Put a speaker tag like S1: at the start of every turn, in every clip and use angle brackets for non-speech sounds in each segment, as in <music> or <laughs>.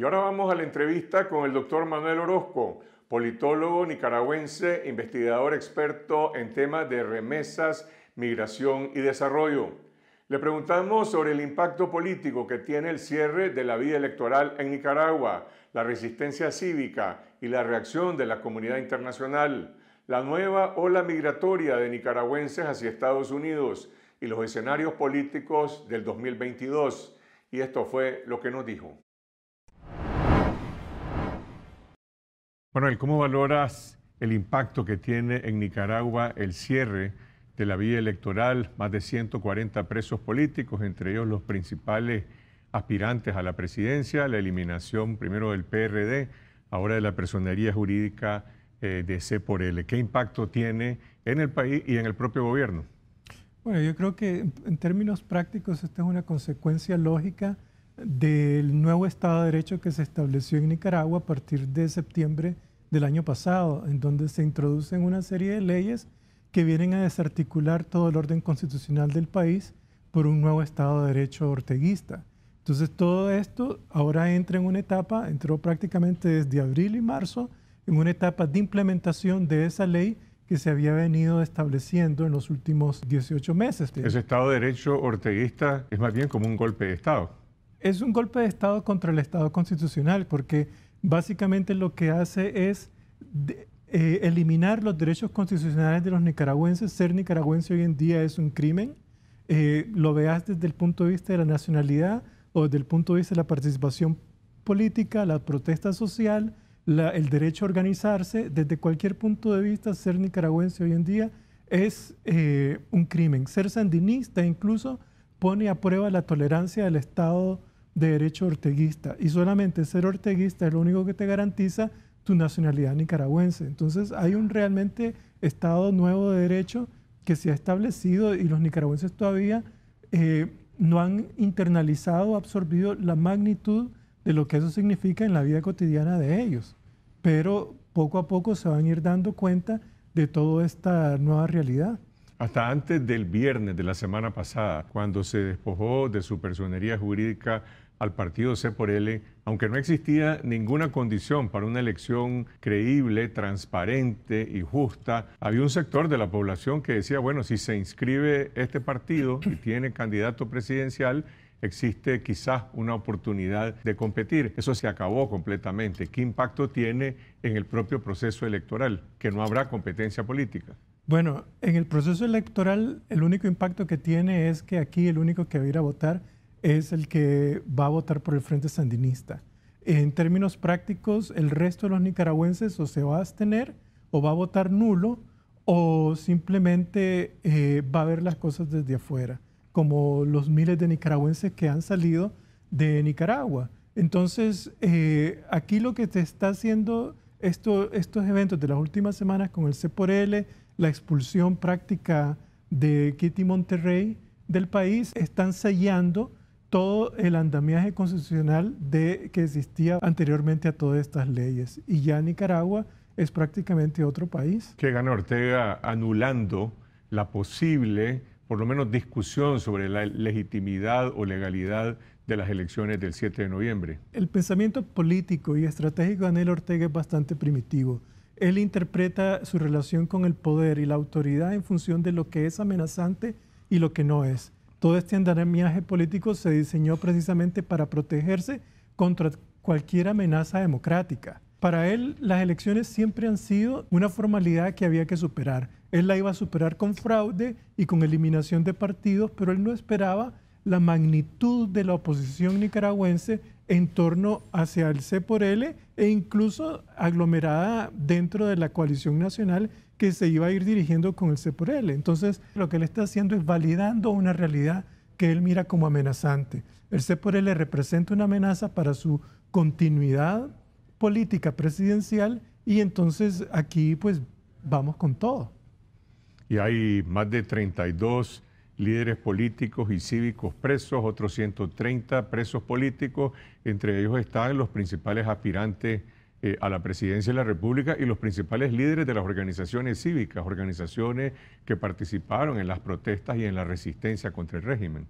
S1: Y ahora vamos a la entrevista con el doctor Manuel Orozco, politólogo nicaragüense, investigador experto en temas de remesas, migración y desarrollo. Le preguntamos sobre el impacto político que tiene el cierre de la vida electoral en Nicaragua, la resistencia cívica y la reacción de la comunidad internacional, la nueva ola migratoria de nicaragüenses hacia Estados Unidos y los escenarios políticos del 2022. Y esto fue lo que nos dijo. Bueno, ¿cómo valoras el impacto que tiene en Nicaragua el cierre de la vía electoral? Más de 140 presos políticos, entre ellos los principales aspirantes a la presidencia, la eliminación primero del PRD, ahora de la personería jurídica eh, de C por L. ¿Qué impacto tiene en el país y en el propio gobierno?
S2: Bueno, yo creo que en términos prácticos esta es una consecuencia lógica del nuevo Estado de Derecho que se estableció en Nicaragua a partir de septiembre del año pasado, en donde se introducen una serie de leyes que vienen a desarticular todo el orden constitucional del país por un nuevo Estado de Derecho orteguista. Entonces todo esto ahora entra en una etapa, entró prácticamente desde abril y marzo, en una etapa de implementación de esa ley que se había venido estableciendo en los últimos 18 meses. Ese
S1: Estado de Derecho orteguista es más bien como un golpe de Estado
S2: es un golpe de Estado contra el Estado constitucional, porque básicamente lo que hace es eh, eliminar los derechos constitucionales de los nicaragüenses. Ser nicaragüense hoy en día es un crimen, eh, lo veas desde el punto de vista de la nacionalidad o desde el punto de vista de la participación política, la protesta social, el derecho a organizarse, desde cualquier punto de vista, ser nicaragüense hoy en día es eh, un crimen. Ser sandinista incluso pone a prueba la tolerancia del Estado de derecho orteguista. Y solamente ser orteguista es lo único que te garantiza tu nacionalidad nicaragüense. Entonces hay un realmente Estado nuevo de derecho que se ha establecido y los nicaragüenses todavía eh, no han internalizado, absorbido la magnitud de lo que eso significa en la vida cotidiana de ellos. Pero poco a poco se van a ir dando cuenta de toda esta nueva realidad
S1: hasta antes del viernes de la semana pasada, cuando se despojó de su personería jurídica al partido C por L, aunque no existía ninguna condición para una elección creíble, transparente y justa, había un sector de la población que decía, bueno, si se inscribe este partido y tiene candidato presidencial, existe quizás una oportunidad de competir. Eso se acabó completamente. ¿Qué impacto tiene en el propio proceso electoral? Que no habrá competencia política.
S2: Bueno, en el proceso electoral el único impacto que tiene es que aquí el único que va a ir a votar es el que va a votar por el Frente Sandinista. En términos prácticos, el resto de los nicaragüenses o se va a abstener o va a votar nulo o simplemente eh, va a ver las cosas desde afuera, como los miles de nicaragüenses que han salido de Nicaragua. Entonces, eh, aquí lo que te está haciendo estos eventos de las últimas semanas con el C por L, la expulsión práctica de Kitty Monterrey del país, están sellando todo el andamiaje constitucional de, que existía anteriormente a todas estas leyes. Y ya Nicaragua es prácticamente otro país.
S1: Que gana Ortega anulando la posible, por lo menos, discusión sobre la legitimidad o legalidad de las elecciones del 7 de noviembre.
S2: El pensamiento político y estratégico de Daniel Ortega es bastante primitivo él interpreta su relación con el poder y la autoridad en función de lo que es amenazante y lo que no es. Todo este andamiaje político se diseñó precisamente para protegerse contra cualquier amenaza democrática. Para él, las elecciones siempre han sido una formalidad que había que superar. Él la iba a superar con fraude y con eliminación de partidos, pero él no esperaba la magnitud de la oposición nicaragüense en torno hacia el C por L e incluso aglomerada dentro de la coalición nacional que se iba a ir dirigiendo con el C por L. Entonces, lo que él está haciendo es validando una realidad que él mira como amenazante. El C por L representa una amenaza para su continuidad política presidencial y entonces aquí pues vamos con todo.
S1: Y hay más de 32 líderes políticos y cívicos presos, otros 130 presos políticos, entre ellos están los principales aspirantes eh, a la presidencia de la República y los principales líderes de las organizaciones cívicas, organizaciones que participaron en las protestas y en la resistencia contra el régimen.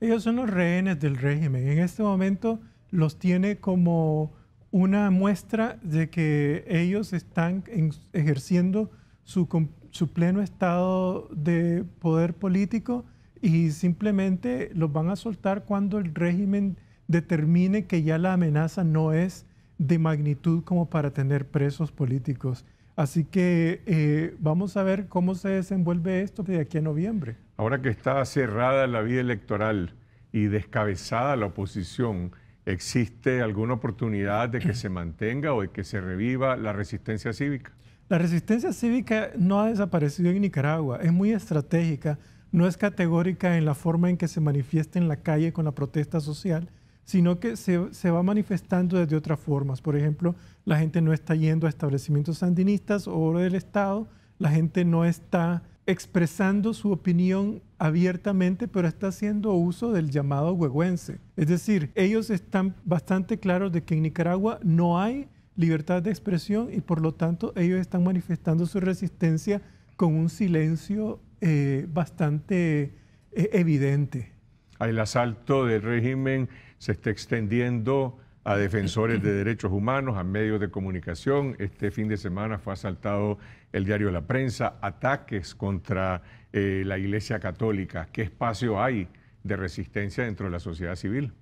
S2: Ellos son los rehenes del régimen. En este momento los tiene como una muestra de que ellos están ejerciendo su, su pleno estado de poder político y simplemente los van a soltar cuando el régimen determine que ya la amenaza no es de magnitud como para tener presos políticos. Así que eh, vamos a ver cómo se desenvuelve esto de aquí a noviembre.
S1: Ahora que está cerrada la vía electoral y descabezada la oposición, ¿existe alguna oportunidad de que se mantenga o de que se reviva la resistencia cívica?
S2: La resistencia cívica no ha desaparecido en Nicaragua, es muy estratégica, no es categórica en la forma en que se manifiesta en la calle con la protesta social, sino que se, va manifestando desde otras formas. Por ejemplo, la gente no está yendo a establecimientos sandinistas o del Estado, la gente no está expresando su opinión abiertamente, pero está haciendo uso del llamado huehuense. Es decir, ellos están bastante claros de que en Nicaragua no hay libertad de expresión y por lo tanto ellos están manifestando su resistencia con un silencio eh, bastante eh, evidente.
S1: El asalto del régimen se está extendiendo a defensores de derechos humanos, a medios de comunicación. Este fin de semana fue asaltado el diario La Prensa, ataques contra eh, la Iglesia Católica. ¿Qué espacio hay de resistencia dentro de la sociedad civil?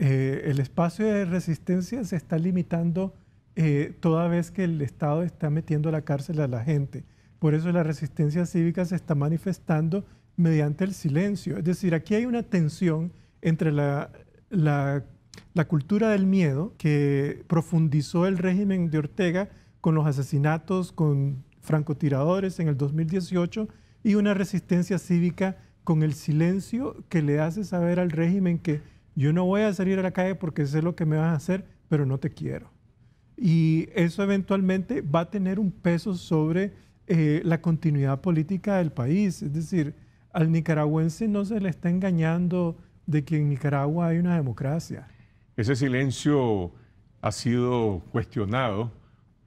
S2: Eh, el espacio de resistencia se está limitando eh, toda vez que el Estado está metiendo a la cárcel a la gente. Por eso la resistencia cívica se está manifestando mediante el silencio. Es decir, aquí hay una tensión entre la cultura del miedo que profundizó el régimen de Ortega con los asesinatos, con francotiradores en el 2018 y una resistencia cívica con el silencio que le hace saber al régimen que yo no voy a salir a la calle porque sé lo que me vas a hacer, pero no te quiero. Y eso eventualmente va a tener un peso sobre eh, la continuidad política del país. Es decir, al nicaragüense no se le está engañando de que en Nicaragua hay una democracia.
S1: Ese silencio ha sido cuestionado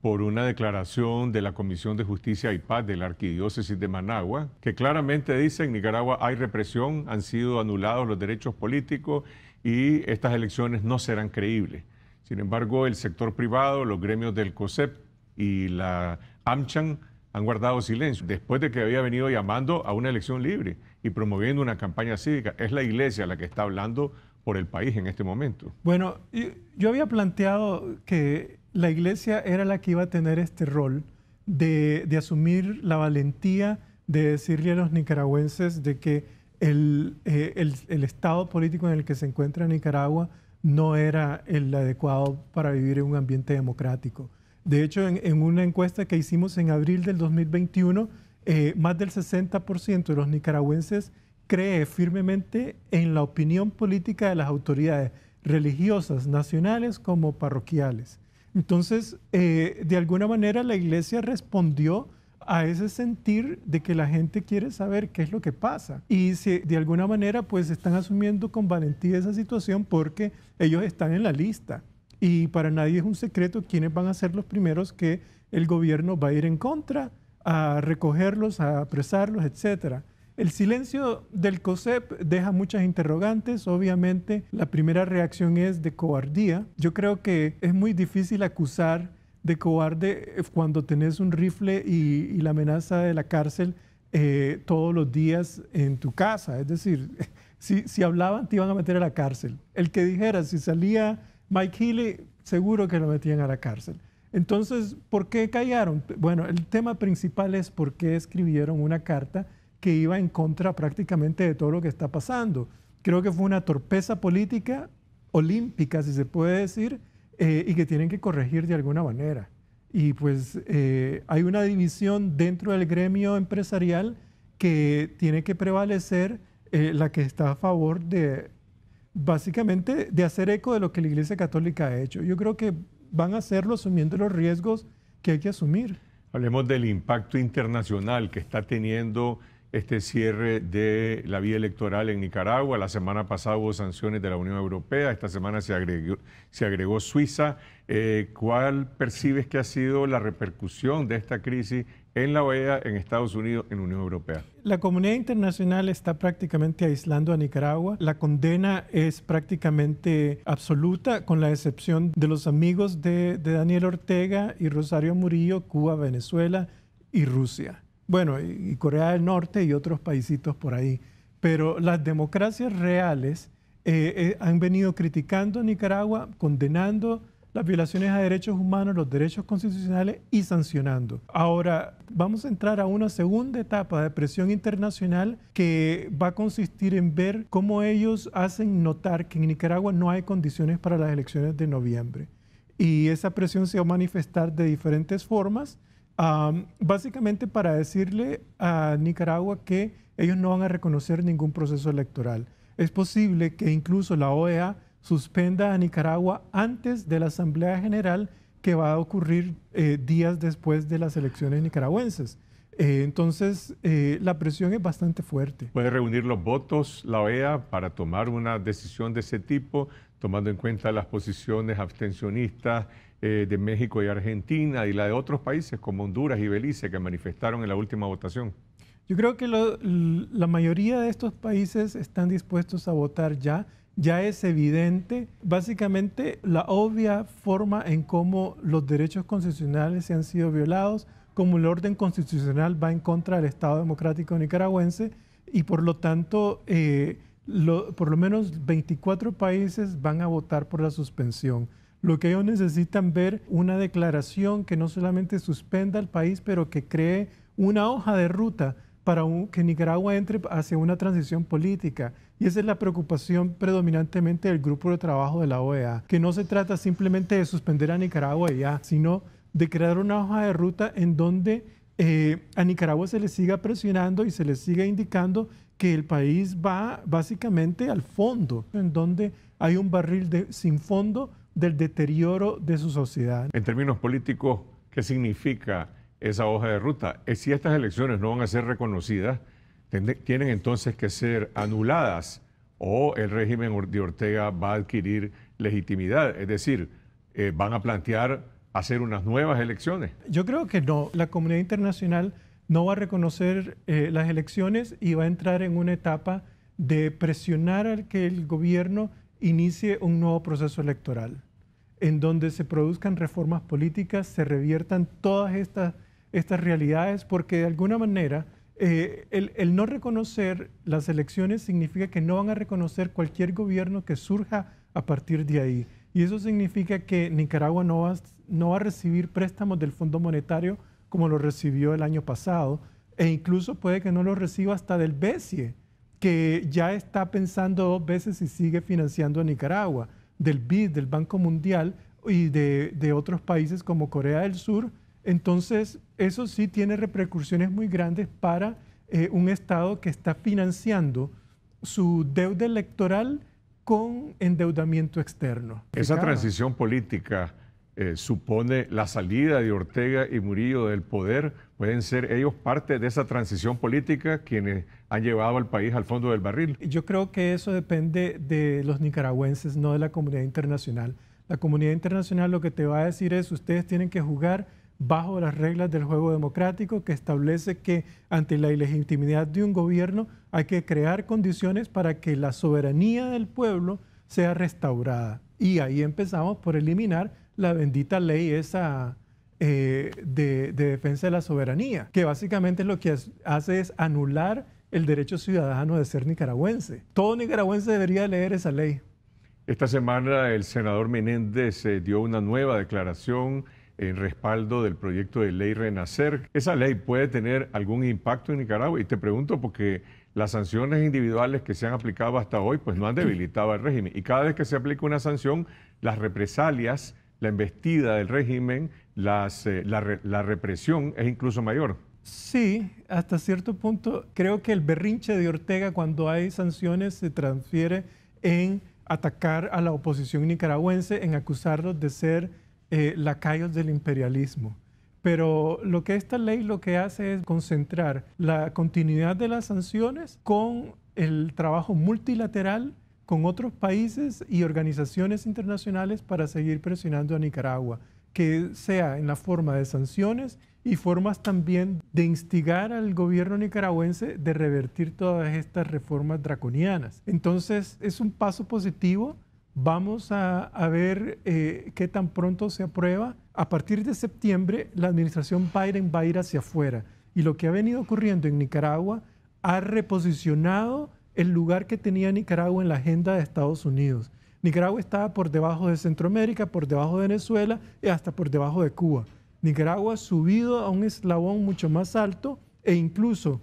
S1: por una declaración de la Comisión de Justicia y Paz de la Arquidiócesis de Managua, que claramente dice en Nicaragua hay represión, han sido anulados los derechos políticos y estas elecciones no serán creíbles. Sin embargo, el sector privado, los gremios del COSEP y la AMCHAN han guardado silencio después de que había venido llamando a una elección libre y promoviendo una campaña cívica. Es la iglesia la que está hablando por el país en este momento.
S2: Bueno, yo había planteado que la iglesia era la que iba a tener este rol de, asumir la valentía de decirle a los nicaragüenses de que eh, el, el, estado político en el que se encuentra Nicaragua no era el adecuado para vivir en un ambiente democrático. De hecho, en, una encuesta que hicimos en abril del 2021, eh, más del 60% de los nicaragüenses cree firmemente en la opinión política de las autoridades religiosas, nacionales como parroquiales. Entonces, eh, de alguna manera la iglesia respondió a ese sentir de que la gente quiere saber qué es lo que pasa. Y si de alguna manera pues están asumiendo con valentía esa situación porque ellos están en la lista. Y para nadie es un secreto quiénes van a ser los primeros que el gobierno va a ir en contra, a recogerlos, a apresarlos, etc. El silencio del COSEP deja muchas interrogantes. Obviamente, la primera reacción es de cobardía. Yo creo que es muy difícil acusar de cobarde eh, cuando tenés un rifle y, la amenaza de la cárcel eh, todos los días en tu casa. Es decir, <laughs> si, si, hablaban te iban a meter a la cárcel. El que dijera, si salía Mike Healy, seguro que lo metían a la cárcel. Entonces, ¿por qué callaron? Bueno, el tema principal es por qué escribieron una carta que iba en contra prácticamente de todo lo que está pasando. Creo que fue una torpeza política olímpica, si se puede decir, eh, y que tienen que corregir de alguna manera. Y pues eh, hay una división dentro del gremio empresarial que tiene que prevalecer eh, la que está a favor de, básicamente, de hacer eco de lo que la Iglesia Católica ha hecho. Yo creo que van a hacerlo asumiendo los riesgos que hay que asumir.
S1: Hablemos del impacto internacional que está teniendo este cierre de la vía electoral en Nicaragua. La semana pasada hubo sanciones de la Unión Europea, esta semana se agregó, Suiza. Eh, ¿Cuál percibes que ha sido la repercusión de esta crisis en la OEA, en Estados Unidos, en Unión Europea?
S2: La comunidad internacional está prácticamente aislando a Nicaragua. La condena es prácticamente absoluta, con la excepción de los amigos de Daniel Ortega y Rosario Murillo, Cuba, Venezuela y Rusia bueno, y Corea del Norte y otros paisitos por ahí. Pero las democracias reales eh, eh, han venido criticando Nicaragua, condenando las violaciones a derechos humanos, los derechos constitucionales y sancionando. Ahora vamos a entrar a una segunda etapa de presión internacional que va a consistir en ver cómo ellos hacen notar que en Nicaragua no hay condiciones para las elecciones de noviembre. Y esa presión se va a manifestar de diferentes formas básicamente para decirle a Nicaragua que ellos no van a reconocer ningún proceso electoral. Es posible que incluso la OEA suspenda a Nicaragua antes de la Asamblea General que va a ocurrir eh, días después de las elecciones nicaragüenses. Eh, entonces, eh, la presión es bastante fuerte.
S1: ¿Puede reunir los votos la OEA para tomar una decisión de ese tipo, tomando en cuenta las posiciones abstencionistas eh, de México y Argentina y la de otros países como Honduras y Belice que manifestaron en la última votación?
S2: Yo creo que la mayoría de estos países están dispuestos a votar ya. Ya es evidente, básicamente, la obvia forma en cómo los derechos constitucionales se han sido violados, cómo el orden constitucional va en contra del Estado democrático nicaragüense y por lo tanto, eh, por lo menos 24 países van a votar por la suspensión. Lo que ellos necesitan ver una declaración que no solamente suspenda al país, pero que cree una hoja de ruta para que Nicaragua entre hacia una transición política. Y esa es la preocupación predominantemente del grupo de trabajo de la OEA, que no se trata simplemente de suspender a Nicaragua ya, sino de crear una hoja de ruta en donde eh, a Nicaragua se le siga presionando y se le siga indicando que el país va básicamente al fondo, en donde hay un barril de, sin fondo del deterioro de su sociedad.
S1: En términos políticos, ¿qué significa esa hoja de ruta? Si estas elecciones no van a ser reconocidas, tienen entonces que ser anuladas o el régimen de Ortega va a adquirir legitimidad, es decir, eh, van a plantear hacer unas nuevas elecciones.
S2: Yo creo que no, la comunidad internacional no va a reconocer eh, las elecciones y va a entrar en una etapa de presionar al que el gobierno inicie un nuevo proceso electoral en donde se produzcan reformas políticas, se reviertan todas estas, estas realidades, porque de alguna manera eh, el, no reconocer las elecciones significa que no van a reconocer cualquier gobierno que surja a partir de ahí. Y eso significa que Nicaragua no va, no va a recibir préstamos del Fondo Monetario como lo recibió el año pasado, e incluso puede que no lo reciba hasta del BCE que ya está pensando dos veces si sigue financiando a Nicaragua, del BID, del Banco Mundial y de, otros países como Corea del Sur. Entonces, eso sí tiene repercusiones muy grandes para eh, un Estado que está financiando su deuda electoral con endeudamiento externo. Esa transición
S1: política eh, supone la salida de Ortega y Murillo del poder, pueden ser ellos parte de esa transición política quienes han llevado al país al fondo del barril.
S2: Yo creo que eso depende de los nicaragüenses, no de la comunidad internacional. La comunidad internacional lo que te va a decir es ustedes tienen que jugar bajo las reglas del juego democrático que establece que ante la ilegitimidad de un gobierno hay que crear condiciones para que la soberanía del pueblo sea restaurada. Y ahí empezamos por eliminar la bendita ley esa eh, de, defensa de la soberanía, que básicamente lo que hace es anular el derecho ciudadano de ser nicaragüense. Todo nicaragüense debería leer esa ley.
S1: Esta semana el senador Menéndez eh, dio una nueva declaración en respaldo del proyecto de ley Renacer. ¿Esa ley puede tener algún impacto en Nicaragua? Y te pregunto porque las sanciones individuales que se han aplicado hasta hoy pues no han debilitado al régimen. Y cada vez que se aplica una sanción, las represalias la embestida del régimen, eh, la, represión es incluso mayor.
S2: Sí, hasta cierto punto creo que el berrinche de Ortega cuando hay sanciones se transfiere en atacar a la oposición nicaragüense, en acusarlos de ser eh, lacayos del imperialismo. Pero lo que esta ley lo que hace es concentrar la continuidad de las sanciones con el trabajo multilateral con otros países y organizaciones internacionales para seguir presionando a Nicaragua, que sea en la forma de sanciones y formas también de instigar al gobierno nicaragüense de revertir todas estas reformas draconianas. Entonces es un paso positivo. Vamos a, ver eh, qué tan pronto se aprueba. A partir de septiembre, la administración Biden va a ir hacia afuera. Y lo que ha venido ocurriendo en Nicaragua ha reposicionado el lugar que tenía Nicaragua en la agenda de Estados Unidos. Nicaragua estaba por debajo de Centroamérica, por debajo de Venezuela y hasta por debajo de Cuba. Nicaragua ha subido a un eslabón mucho más alto e incluso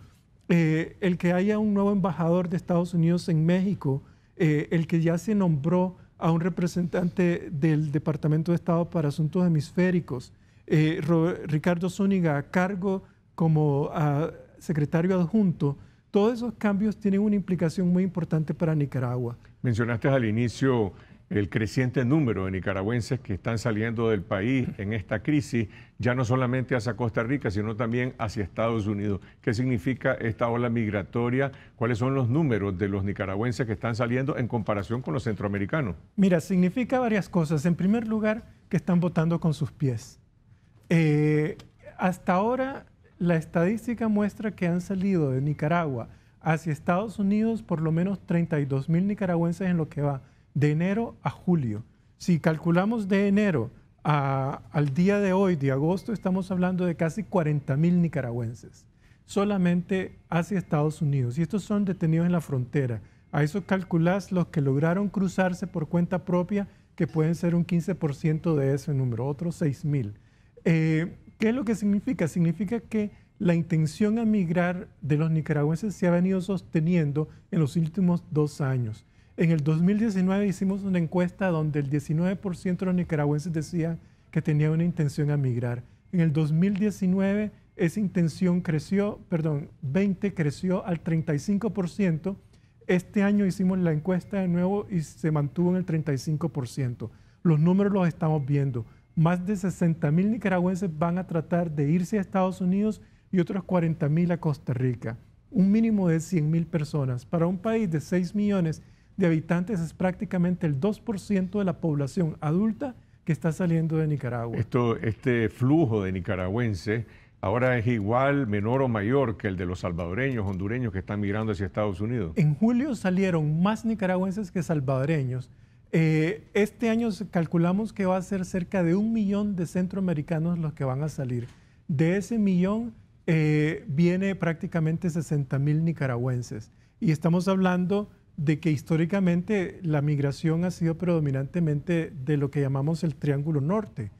S2: eh, el que haya un nuevo embajador de Estados Unidos en México, eh, el que ya se nombró a un representante del Departamento de Estado para Asuntos Hemisféricos, eh, Ricardo Zúñiga, a cargo como ah, secretario adjunto todos esos cambios tienen una implicación muy importante para Nicaragua.
S1: Mencionaste al inicio el creciente número de nicaragüenses que están saliendo del país en esta crisis, ya no solamente hacia Costa Rica, sino también hacia Estados Unidos. ¿Qué significa esta ola migratoria? ¿Cuáles son los números de los nicaragüenses que están saliendo en comparación con los centroamericanos?
S2: Mira, significa varias cosas. En primer lugar, que están votando con sus pies. Eh, hasta ahora la estadística muestra que han salido de Nicaragua hacia Estados Unidos por lo menos 32 mil nicaragüenses en lo que va de enero a julio. Si calculamos de enero al día de hoy, de agosto, estamos hablando de casi 40 mil nicaragüenses, solamente hacia Estados Unidos. Y estos son detenidos en la frontera. A eso calculas los que lograron cruzarse por cuenta propia, que pueden ser un 15% de ese número, otros 6 mil. Eh, ¿Qué es lo que significa? Significa que la intención a migrar de los nicaragüenses se ha venido sosteniendo en los últimos dos años. En el 2019 hicimos una encuesta donde el 19% de los nicaragüenses decían que tenían una intención a migrar. En el 2019 esa intención creció, perdón, 20 creció al 35%. Este año hicimos la encuesta de nuevo y se mantuvo en el 35%. Los números los estamos viendo. Más de 60 mil nicaragüenses van a tratar de irse a Estados Unidos y otros 40 mil a Costa Rica. Un mínimo de 100 mil personas. Para un país de 6 millones de habitantes es prácticamente el 2% de la población adulta que está saliendo de Nicaragua.
S1: este flujo de nicaragüenses ahora es igual, menor o mayor que el de los salvadoreños, hondureños que están migrando hacia Estados Unidos.
S2: En julio salieron más nicaragüenses que salvadoreños. Eh, este año calculamos que va a ser cerca de un millón de centroamericanos los que van a salir. De ese millón eh, viene prácticamente 60 mil nicaragüenses. Y estamos hablando de que históricamente la migración ha sido predominantemente de lo que llamamos el Triángulo Norte.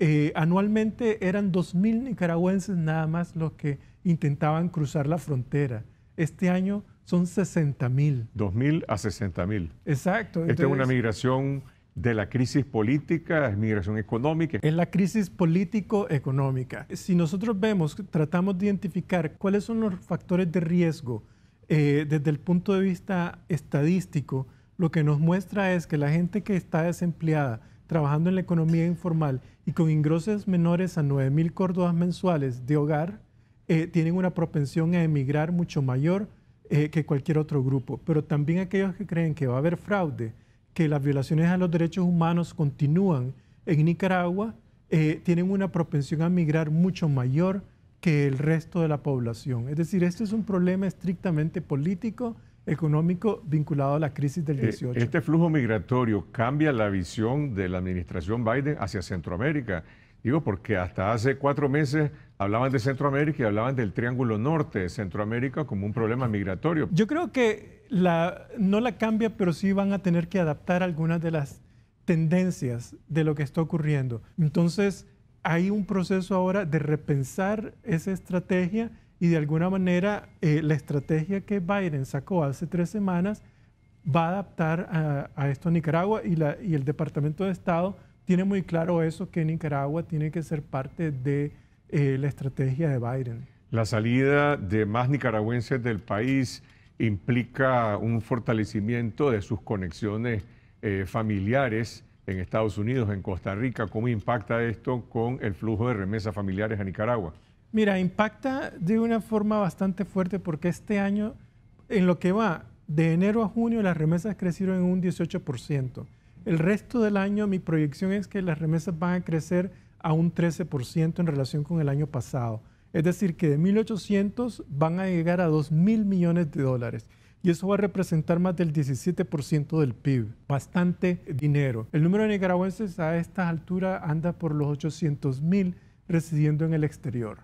S2: Eh, anualmente eran mil nicaragüenses nada más los que intentaban cruzar la frontera. Este año son 60 mil.
S1: 2.000 a 60 mil.
S2: Exacto. Esta es una
S1: migración de la crisis política, es migración económica. Es la crisis
S2: político-económica. Si nosotros vemos, tratamos de identificar cuáles son los factores de riesgo eh, desde el punto de vista estadístico, lo que nos muestra es que la gente que está desempleada, trabajando en la economía informal y con ingresos menores a 9 mil córdobas mensuales de hogar, eh, tienen una propensión a emigrar mucho mayor eh, que cualquier otro grupo, pero también aquellos que creen que va a haber fraude, que las violaciones a los derechos humanos continúan en Nicaragua, eh, tienen una propensión a migrar mucho mayor que el resto de la población. Es decir, este es un problema estrictamente político, económico, vinculado a la crisis del 18. Eh, este
S1: flujo migratorio cambia la visión de la administración Biden hacia Centroamérica Digo, porque hasta hace cuatro meses hablaban de Centroamérica y hablaban del Triángulo Norte de Centroamérica como un problema migratorio. Yo creo que
S2: la, no la cambia, pero sí van a tener que adaptar algunas de las tendencias de lo que está ocurriendo. Entonces, hay un proceso ahora de repensar esa estrategia y de alguna manera eh, la estrategia que Biden sacó hace tres semanas va a adaptar a, esto Nicaragua y, la, y el Departamento de Estado tiene muy claro eso, que Nicaragua tiene que ser parte de eh, la estrategia de Biden.
S1: La salida de más nicaragüenses del país implica un fortalecimiento de sus conexiones eh, familiares en Estados Unidos, en Costa Rica. ¿Cómo impacta esto con el flujo de remesas familiares a Nicaragua?
S2: Mira, impacta de una forma bastante fuerte porque este año, en lo que va de enero a junio, las remesas crecieron en un 18%. El resto del año mi proyección es que las remesas van a crecer a un 13% en relación con el año pasado. Es decir, que de 1.800 van a llegar a 2.000 millones de dólares. Y eso va a representar más del 17% del PIB, bastante dinero. El número de nicaragüenses a esta altura anda por los 800.000 residiendo en el exterior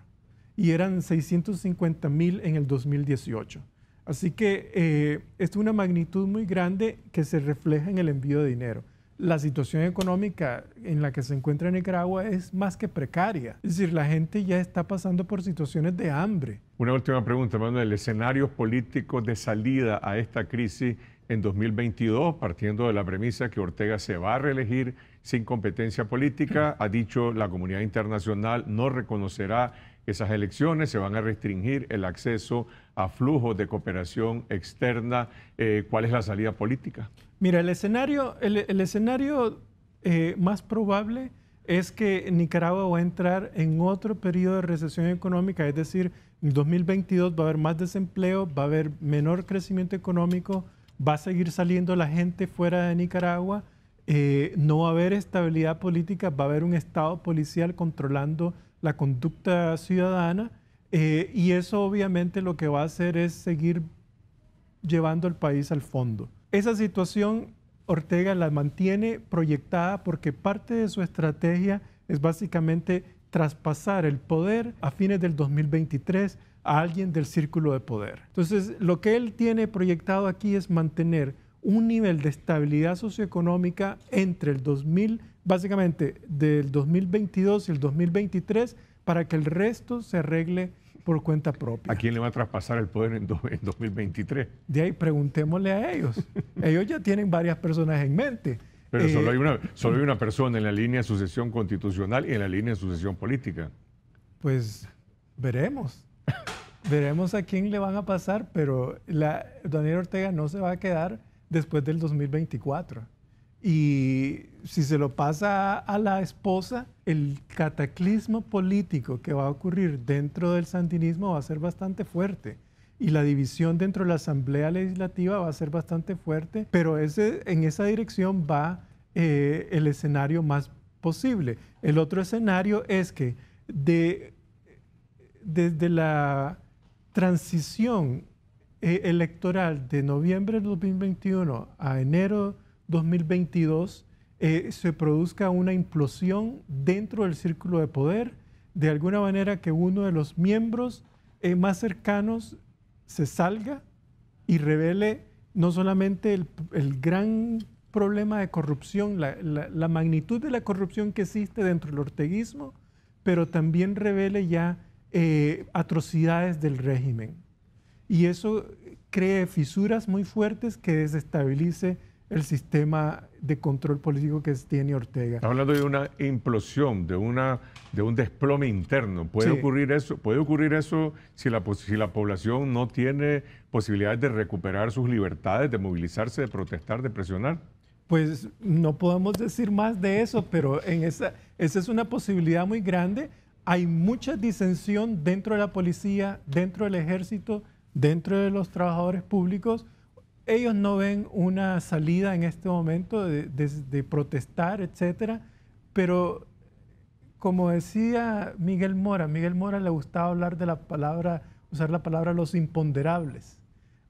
S2: y eran 650.000 en el 2018. Así que eh, es una magnitud muy grande que se refleja en el envío de dinero la situación económica en la que se encuentra Nicaragua es más que precaria. Es decir, la gente ya está pasando por situaciones de hambre.
S1: Una última pregunta, Manuel. escenario políticos de salida a esta crisis en 2022, partiendo de la premisa que Ortega se va a reelegir sin competencia política. Ha dicho la comunidad internacional no reconocerá esas elecciones, se van a restringir el acceso a flujos de cooperación externa. Eh, ¿Cuál es la salida política?
S2: Mira, el escenario, el, escenario eh, más probable es que Nicaragua va a entrar en otro periodo de recesión económica, es decir, en 2022 va a haber más desempleo, va a haber menor crecimiento económico, va a seguir saliendo la gente fuera de Nicaragua, eh, no va a haber estabilidad política, va a haber un Estado policial controlando la conducta ciudadana eh, y eso obviamente lo que va a hacer es seguir llevando al país al fondo. Esa situación Ortega la mantiene proyectada porque parte de su estrategia es básicamente traspasar el poder a fines del 2023 a alguien del círculo de poder. Entonces, lo que él tiene proyectado aquí es mantener un nivel de estabilidad socioeconómica entre el 2000, básicamente del 2022 y el 2023, para que el resto se arregle por cuenta propia.
S1: ¿A quién le va a traspasar el poder en, 2023?
S2: De ahí preguntémosle a ellos. <laughs> ellos ya tienen varias personas en mente. Pero solo, eh, hay una, solo hay
S1: una persona en la línea de sucesión constitucional y en la línea de sucesión política.
S2: Pues veremos. veremos a quién le van a pasar, pero la, Daniel Ortega no se va a quedar después del 2024. Y si se lo pasa a la esposa, el cataclismo político que va a ocurrir dentro del sandinismo va a ser bastante fuerte. Y la división dentro de la Asamblea Legislativa va a ser bastante fuerte, pero ese, en esa dirección va eh, el escenario más posible. El otro escenario es que de, desde la transición eh, electoral de noviembre de 2021 a enero 2022 eh, se produzca una implosión dentro del círculo de poder, de alguna manera que uno de los miembros eh, más cercanos se salga y revele no solamente el, gran problema de corrupción, la, magnitud de la corrupción que existe dentro del orteguismo, pero también revele ya eh, atrocidades del régimen. Y eso cree fisuras muy fuertes que desestabilice el sistema de control político que tiene Ortega. Está
S1: hablando de una implosión, de, una, de un desplome interno. ¿Puede, ocurrir eso? ¿Puede ocurrir eso si la, la población no tiene posibilidades de recuperar sus libertades, de movilizarse, de protestar, de presionar?
S2: Pues no podemos decir más de eso, pero esa, esa es una posibilidad muy grande. Hay mucha disensión dentro de la policía, dentro del ejército, dentro de los trabajadores públicos ellos no ven una salida en este momento de, protestar, etcétera, pero como decía Miguel Mora, Miguel Mora le gustaba hablar de la palabra, usar la palabra los imponderables.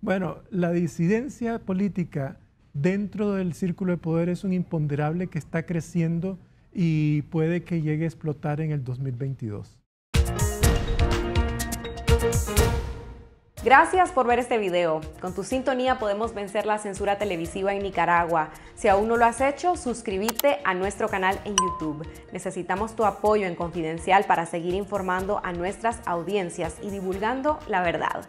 S2: Bueno, la disidencia política dentro del círculo de poder es un imponderable que está creciendo y puede que llegue a explotar en el 2022. Gracias por ver este video. Con tu sintonía podemos vencer la censura televisiva en Nicaragua. Si aún no lo has hecho, suscríbete a nuestro canal en YouTube. Necesitamos tu apoyo en Confidencial para seguir informando a nuestras audiencias y divulgando la verdad.